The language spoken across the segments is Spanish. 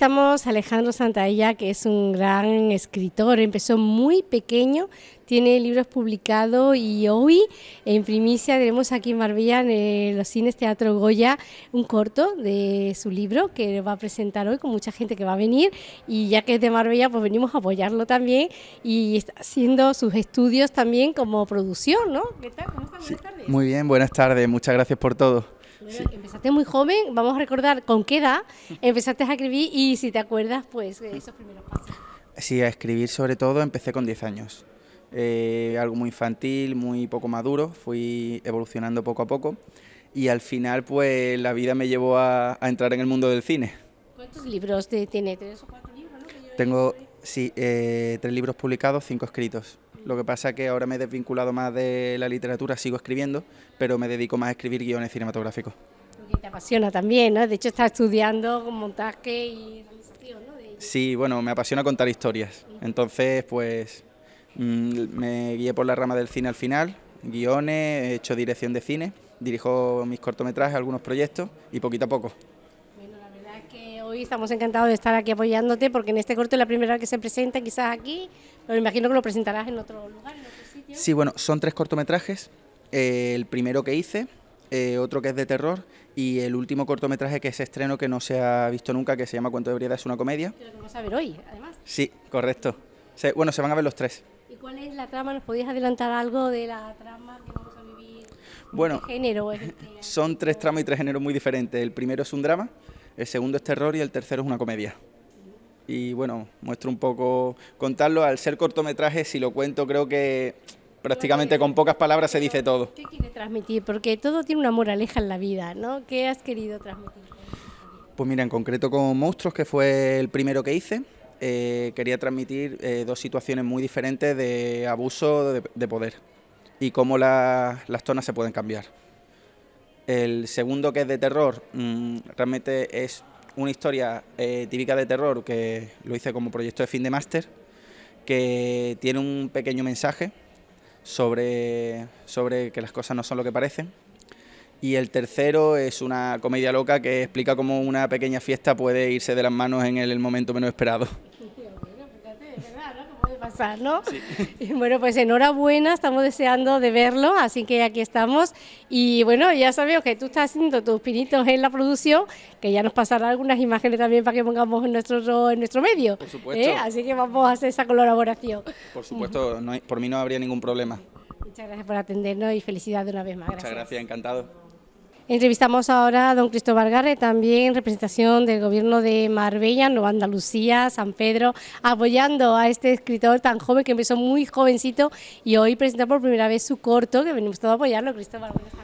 estamos Alejandro Santaella, que es un gran escritor. Empezó muy pequeño, tiene libros publicados y hoy en primicia tenemos aquí en Marbella, en los cines Teatro Goya, un corto de su libro que va a presentar hoy con mucha gente que va a venir. Y ya que es de Marbella, pues venimos a apoyarlo también y está haciendo sus estudios también como producción, ¿no? ¿Qué tal? ¿Cómo buenas tardes. Muy bien, buenas tardes. Muchas gracias por todo empezaste muy joven, vamos a recordar con qué edad empezaste a escribir y si te acuerdas, pues esos primeros pasos. Sí, a escribir sobre todo empecé con 10 años. Eh, algo muy infantil, muy poco maduro, fui evolucionando poco a poco y al final pues la vida me llevó a, entrar en el mundo del cine. ¿Cuántos libros tiene? ¿Tres o cuatro libros? Tengo, sí, eh, tres libros publicados, cinco escritos. Lo que pasa es que ahora me he desvinculado más de la literatura, sigo escribiendo, pero me dedico más a escribir guiones cinematográficos. Y te apasiona también, ¿no? De hecho, estás estudiando montaje y Sí, bueno, me apasiona contar historias. Entonces, pues mm, me guié por la rama del cine al final, guiones, he hecho dirección de cine, dirijo mis cortometrajes, algunos proyectos y poquito a poco estamos encantados de estar aquí apoyándote porque en este corto es la primera vez que se presenta, quizás aquí, pero me imagino que lo presentarás en otro lugar, en otro sitio. Sí, bueno, son tres cortometrajes. Eh, el primero que hice, eh, otro que es de terror y el último cortometraje que es estreno que no se ha visto nunca, que se llama Cuento de Briedad, es una comedia. Pero que vamos a ver hoy, además. Sí, correcto. bueno, se van a ver los tres. ¿Y cuál es la trama? ¿Nos podías adelantar algo de la trama que vamos a vivir? Bueno, son tres tramas y tres géneros muy diferentes. El primero es un drama, el segundo es terror y el tercero es una comedia. Y bueno, muestro un poco contarlo. Al ser cortometraje, si lo cuento, creo que prácticamente con pocas palabras se dice todo. ¿Qué quieres transmitir? Porque todo tiene una moraleja en la vida, ¿no? ¿Qué has querido transmitir? Pues mira, en concreto con Monstruos, que fue el primero que hice, eh, quería transmitir eh, dos situaciones muy diferentes de abuso de, poder y cómo las zonas se pueden cambiar. El segundo, que es de terror, mm, realmente es una historia eh, típica de terror que lo hice como proyecto de fin de máster, que tiene un pequeño mensaje sobre, sobre que las cosas no son lo que parecen. Y el tercero es una comedia loca que explica cómo una pequeña fiesta puede irse de las manos en el momento menos esperado. ¿no? bueno, pues enhorabuena, estamos deseando de verlo, así que aquí estamos. Y bueno, ya sabemos que tú estás haciendo tus pinitos en la producción, que ya nos pasará algunas imágenes también para que pongamos en nuestro, en nuestro medio. ¿eh? Así que vamos a hacer esa colaboración. Por supuesto, por mí no habría ningún problema. Muchas gracias por atendernos y felicidades una vez más. Muchas gracias encantado. Entrevistamos ahora a don Cristóbal Garre, también representación del gobierno de Marbella, Nueva Andalucía, San Pedro, apoyando a este escritor tan joven que empezó muy jovencito y hoy presenta por primera vez su corto, que venimos todos a apoyarlo. Cristóbal, buenas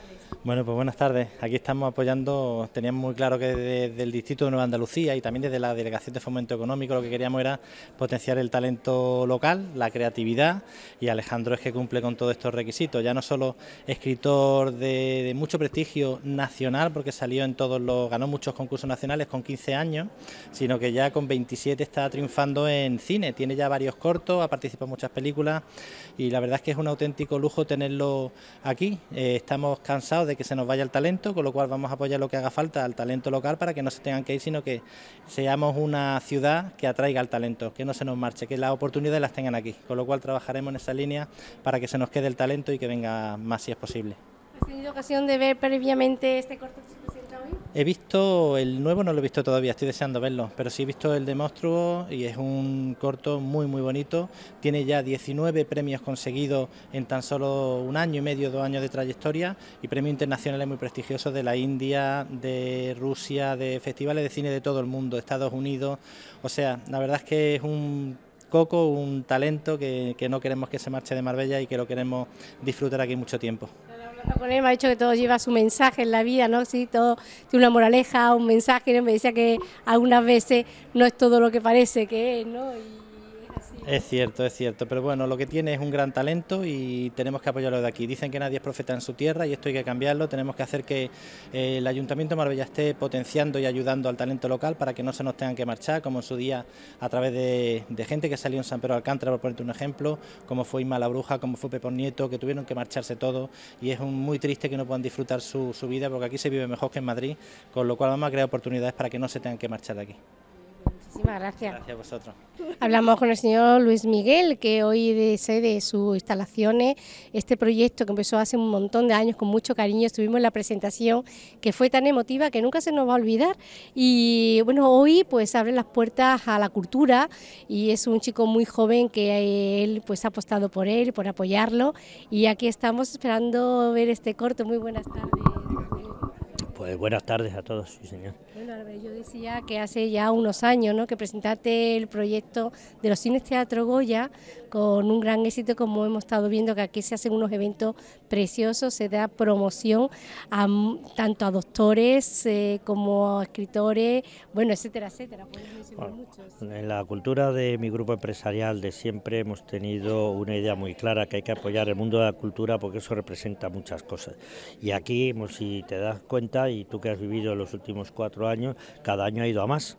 bueno, pues buenas tardes. Aquí estamos apoyando, teníamos muy claro que desde el Distrito de Nueva Andalucía y también desde la Delegación de Fomento Económico lo que queríamos era potenciar el talento local, la creatividad y Alejandro es que cumple con todos estos requisitos. Ya no solo escritor de, mucho prestigio nacional, porque salió en todos los, ganó muchos concursos nacionales con 15 años, sino que ya con 27 está triunfando en cine. Tiene ya varios cortos, ha participado en muchas películas y la verdad es que es un auténtico lujo tenerlo aquí. Eh, estamos cansados de que se nos vaya el talento, con lo cual vamos a apoyar lo que haga falta al talento local para que no se tengan que ir, sino que seamos una ciudad que atraiga al talento, que no se nos marche, que las oportunidades las tengan aquí, con lo cual trabajaremos en esa línea para que se nos quede el talento y que venga más si es posible. tenido ocasión de ver previamente este corto? He visto el nuevo, no lo he visto todavía, estoy deseando verlo, pero sí he visto el de Monstruo y es un corto muy muy bonito. Tiene ya 19 premios conseguidos en tan solo un año y medio, dos años de trayectoria y premios internacionales muy prestigiosos de la India, de Rusia, de festivales de cine de todo el mundo, Estados Unidos. O sea, la verdad es que es un coco, un talento que, que no queremos que se marche de Marbella y que lo queremos disfrutar aquí mucho tiempo él me ha dicho que todo lleva su mensaje en la vida, ¿no? Sí, todo tiene una moraleja, un mensaje, ¿no? me decía que algunas veces no es todo lo que parece que es, ¿no? Es cierto, es cierto, pero bueno, lo que tiene es un gran talento y tenemos que apoyarlo de aquí. Dicen que nadie es profeta en su tierra y esto hay que cambiarlo, tenemos que hacer que eh, el Ayuntamiento de Marbella esté potenciando y ayudando al talento local para que no se nos tengan que marchar, como en su día a través de, gente que salió en San Pedro Alcántara, por ponerte un ejemplo, como fue Isma la Bruja, como fue Pepón Nieto, que tuvieron que marcharse todos y es muy triste que no puedan disfrutar su, su vida porque aquí se vive mejor que en Madrid, con lo cual vamos a crear oportunidades para que no se tengan que marchar de aquí. Muchísimas gracias. Gracias a vosotros. Hablamos con el señor Luis Miguel, que hoy sede sus instalaciones este proyecto que empezó hace un montón de años con mucho cariño. Estuvimos en la presentación que fue tan emotiva que nunca se nos va a olvidar. Y bueno, hoy pues abre las puertas a la cultura y es un chico muy joven que eh, él pues ha apostado por él, por apoyarlo. Y aquí estamos esperando ver este corto. Muy buenas tardes. Pues buenas tardes a todos, señor. Bueno, yo decía que hace ya unos años ¿no? que presentaste el proyecto de los cines Teatro Goya con un gran éxito, como hemos estado viendo que aquí se hacen unos eventos preciosos, se da promoción a, tanto a doctores eh, como a escritores, bueno, etcétera, etcétera. en la cultura de mi grupo empresarial de siempre hemos tenido una idea muy clara que hay que apoyar el mundo de la cultura porque eso representa muchas cosas. Y aquí, pues, si te das cuenta, y tú que has vivido los últimos cuatro años, año cada año ha ido a más.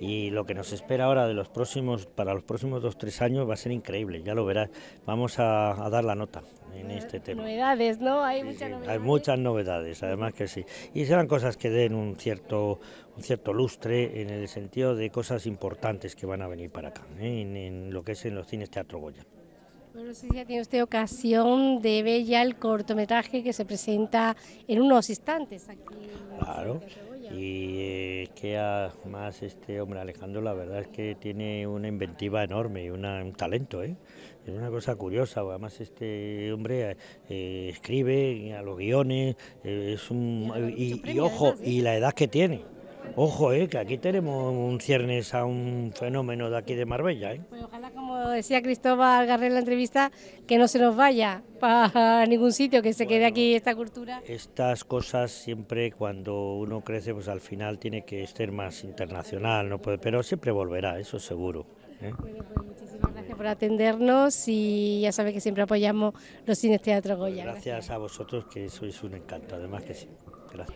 Y lo que nos espera ahora de los próximos, para los próximos dos, tres años va a ser increíble, ya lo verás. Vamos a, dar la nota en eh, este tema. Hay muchas novedades. además que sí. Y serán cosas que den un cierto, un cierto lustre en el sentido de cosas importantes que van a venir para acá, ¿eh? en, lo que es en los cines Teatro Goya. Bueno, si ya tiene usted ocasión de ver ya el cortometraje que se presenta en unos instantes aquí. claro. Y es eh, que además este hombre Alejandro la verdad es que tiene una inventiva enorme y un talento, ¿eh? es una cosa curiosa, además este hombre eh, escribe a los guiones, es un y ojo, y la edad que tiene Ojo, eh, que aquí tenemos un ciernes a un fenómeno de aquí de Marbella. ¿eh? Pues ojalá, como decía Cristóbal Garré en la entrevista, que no se nos vaya para ningún sitio, que se quede aquí esta cultura. Estas cosas siempre cuando uno crece, pues al final tiene que ser más internacional, no puede, pero siempre volverá, eso seguro. ¿eh? Pues muchísimas gracias por atendernos y ya sabe que siempre apoyamos los cines Teatro Goya. Gracias, gracias, a vosotros que sois un encanto, además que sí.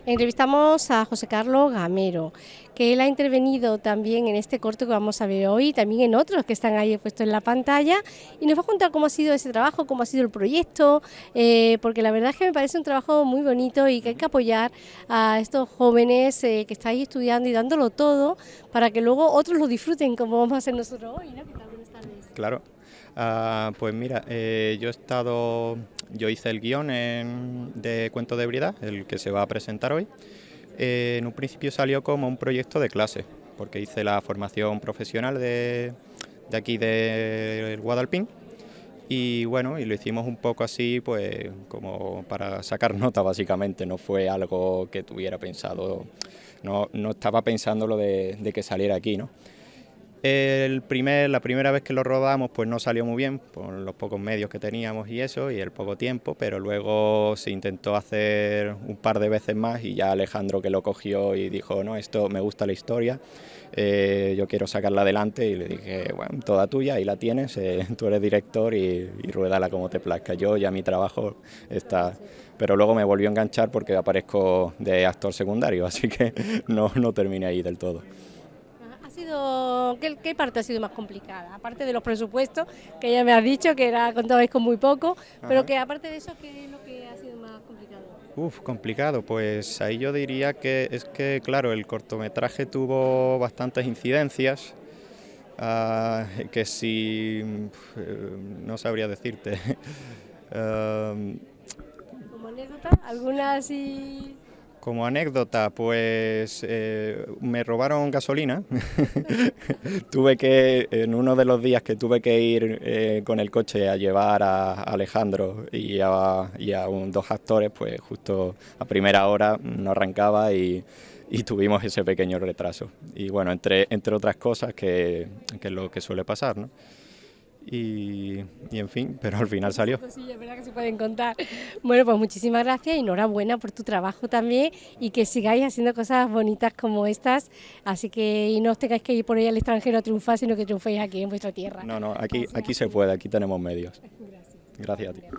Entrevistamos a José Carlos Gamero, que él ha intervenido también en este corto que vamos a ver hoy, también en otros que están ahí puestos en la pantalla, y nos va a contar cómo ha sido ese trabajo, cómo ha sido el proyecto, eh, porque la verdad es que me parece un trabajo muy bonito y que hay que apoyar a estos jóvenes eh, que que ahí estudiando y dándolo todo para que luego otros lo disfruten, como vamos a hacer nosotros hoy. ¿no? Claro. Ah, pues mira, eh, yo he estado, yo hice el guión de Cuento de Ebriedad, el que se va a presentar hoy. Eh, en un principio salió como un proyecto de clase, porque hice la formación profesional de, aquí de Guadalpín. Y bueno, y lo hicimos un poco así, pues como para sacar nota básicamente, no fue algo que tuviera pensado, no, no estaba pensando lo de que saliera aquí, ¿no? El primer, la primera vez que lo rodamos pues no salió muy bien por los pocos medios que teníamos y eso y el poco tiempo, pero luego se intentó hacer un par de veces más y ya Alejandro que lo cogió y dijo, no, esto me gusta la historia, eh, yo quiero sacarla adelante y le dije, bueno, toda tuya, ahí la tienes, eh, tú eres director y, y ruédala como te plazca, yo ya mi trabajo está... Pero luego me volvió a enganchar porque aparezco de actor secundario, así que no, no terminé ahí del todo sido, qué, parte ha sido más complicada? Aparte de los presupuestos, que ya me has dicho que era, contabais con muy poco, pero que aparte de eso, ¿qué es lo que ha sido más complicado? Uf, complicado, pues ahí yo diría que es que, claro, el cortometraje tuvo bastantes incidencias, ah, que si, no sabría decirte. uh, ¿Como anécdota? ¿Alguna así...? Como anécdota, pues eh, me robaron gasolina. tuve que, en uno de los días que tuve que ir eh, con el coche a llevar a Alejandro y a, y a un, dos actores, pues justo a primera hora no arrancaba y, tuvimos ese pequeño retraso. Y bueno, entre, otras cosas que, que es lo que suele pasar, ¿no? Y, en fin, pero al final salió. verdad que se pueden contar. Bueno, pues muchísimas gracias y enhorabuena por tu trabajo también y que sigáis haciendo cosas bonitas como estas. Así que y no os tengáis que ir por ahí al extranjero a triunfar, sino que triunféis aquí en vuestra tierra. No, no, aquí, aquí se puede, aquí tenemos medios. Gracias. Gracias a ti.